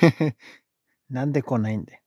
なんで来ないんだよ。